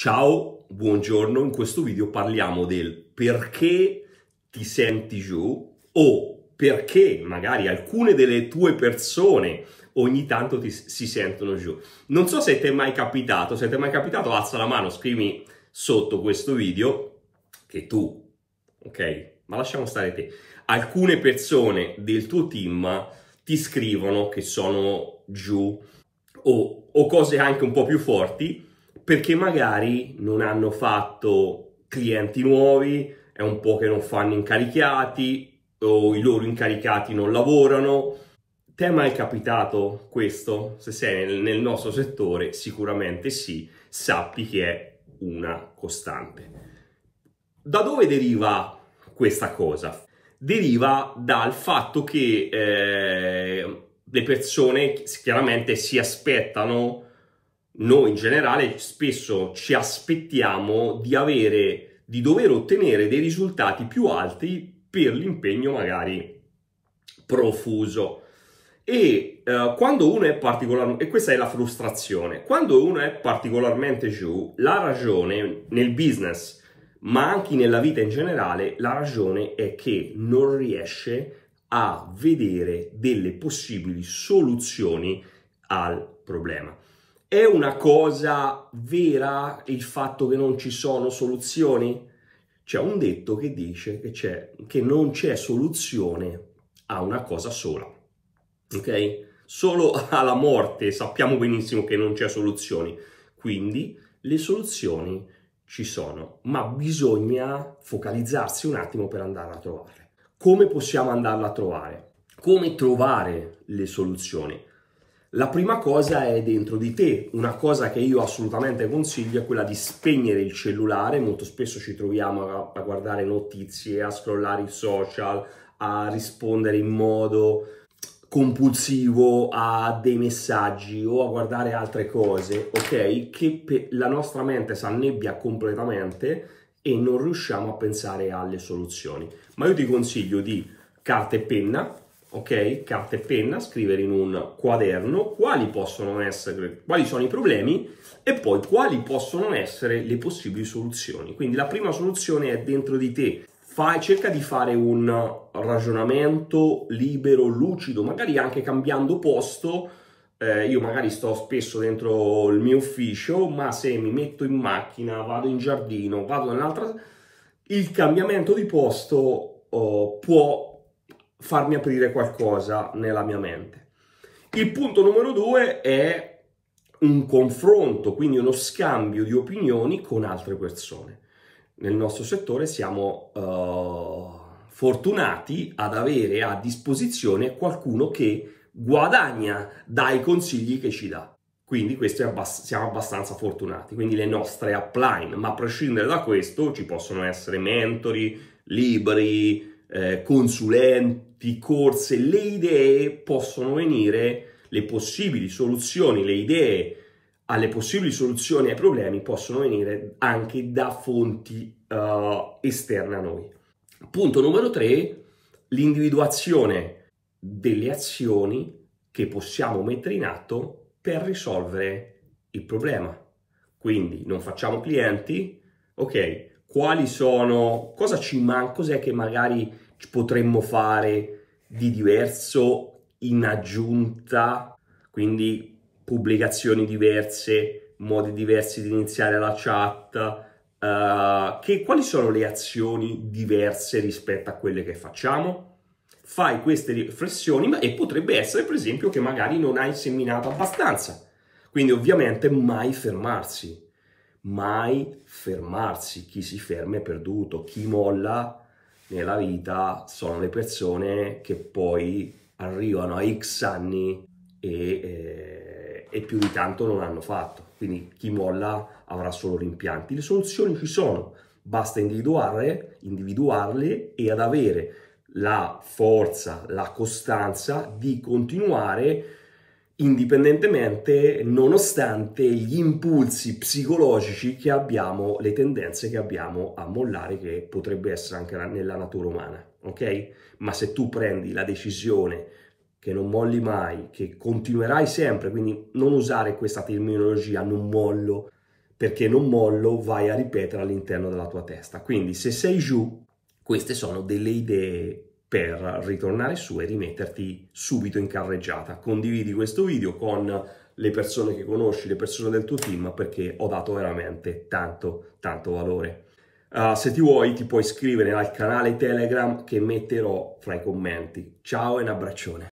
Ciao, buongiorno, in questo video parliamo del perché ti senti giù o perché magari alcune delle tue persone ogni tanto ti, si sentono giù. Non so se ti è mai capitato, se ti è mai capitato alza la mano, scrivi sotto questo video che tu, ok? Ma lasciamo stare te. Alcune persone del tuo team ti scrivono che sono giù o, o cose anche un po' più forti perché magari non hanno fatto clienti nuovi, è un po' che non fanno incaricati o i loro incaricati non lavorano. Ti è mai capitato questo? Se sei nel, nostro settore, sicuramente sì, sappi che è una costante. Da dove deriva questa cosa? Deriva dal fatto che eh, le persone chiaramente si aspettano noi in generale spesso ci aspettiamo di avere, di dover ottenere dei risultati più alti per l'impegno magari profuso. E eh, quando uno è particolarmente, e questa è la frustrazione, quando uno è particolarmente giù, la ragione nel business, ma anche nella vita in generale, la ragione è che non riesce a vedere delle possibili soluzioni al problema. È una cosa vera il fatto che non ci sono soluzioni? C'è un detto che dice che, che non c'è soluzione a una cosa sola. Ok? Solo alla morte sappiamo benissimo che non c'è soluzione, Quindi le soluzioni ci sono, ma bisogna focalizzarsi un attimo per andarla a trovare. Come possiamo andarla a trovare? Come trovare le soluzioni? La prima cosa è dentro di te, una cosa che io assolutamente consiglio è quella di spegnere il cellulare, molto spesso ci troviamo a, guardare notizie, a scrollare i social, a rispondere in modo compulsivo a dei messaggi o a guardare altre cose, ok? Che la nostra mente si annebbia completamente e non riusciamo a pensare alle soluzioni. Ma io ti consiglio di carta e penna, ok, carta e penna, scrivere in un quaderno quali possono essere, quali sono i problemi e poi quali possono essere le possibili soluzioni. Quindi la prima soluzione è dentro di te. Fai, cerca di fare un ragionamento libero, lucido, magari anche cambiando posto. Eh, io magari sto spesso dentro il mio ufficio, ma se mi metto in macchina, vado in giardino, vado in un'altra... Il cambiamento di posto oh, può farmi aprire qualcosa nella mia mente. Il punto numero due è un confronto, quindi uno scambio di opinioni con altre persone. Nel nostro settore siamo uh, fortunati ad avere a disposizione qualcuno che guadagna dai consigli che ci dà. Quindi abbast- siamo abbastanza fortunati. Quindi le nostre upline, ma a prescindere da questo ci possono essere mentori, libri, eh, consulenti di corse, le idee possono venire, le possibili soluzioni, le idee alle possibili soluzioni ai problemi possono venire anche da fonti uh, esterne a noi. Punto numero tre, l'individuazione delle azioni che possiamo mettere in atto per risolvere il problema. Quindi non facciamo clienti, ok, quali sono, cosa ci manca, cos'è che magari potremmo fare di diverso in aggiunta, quindi pubblicazioni diverse, modi diversi di iniziare la chat, uh, che, quali sono le azioni diverse rispetto a quelle che facciamo? Fai queste riflessioni ma, e potrebbe essere per esempio che magari non hai seminato abbastanza. Quindi ovviamente mai fermarsi, mai fermarsi, chi si ferma è perduto, chi molla nella vita sono le persone che poi arrivano a X anni e, eh, e più di tanto non hanno fatto. Quindi chi molla avrà solo rimpianti. Le soluzioni ci sono, basta individuarle, individuarle e ad avere la forza, la costanza di continuare indipendentemente, nonostante gli impulsi psicologici che abbiamo, le tendenze che abbiamo a mollare, che potrebbe essere anche nella natura umana, ok? Ma se tu prendi la decisione che non molli mai, che continuerai sempre, quindi non usare questa terminologia non mollo, perché non mollo vai a ripetere all'interno della tua testa. Quindi se sei giù, queste sono delle idee per ritornare su e rimetterti subito in carreggiata. Condividi questo video con le persone che conosci, le persone del tuo team, perché ho dato veramente tanto, tanto valore. Uh, se ti vuoi ti puoi iscrivere al canale Telegram che metterò fra i commenti. Ciao e un abbraccione.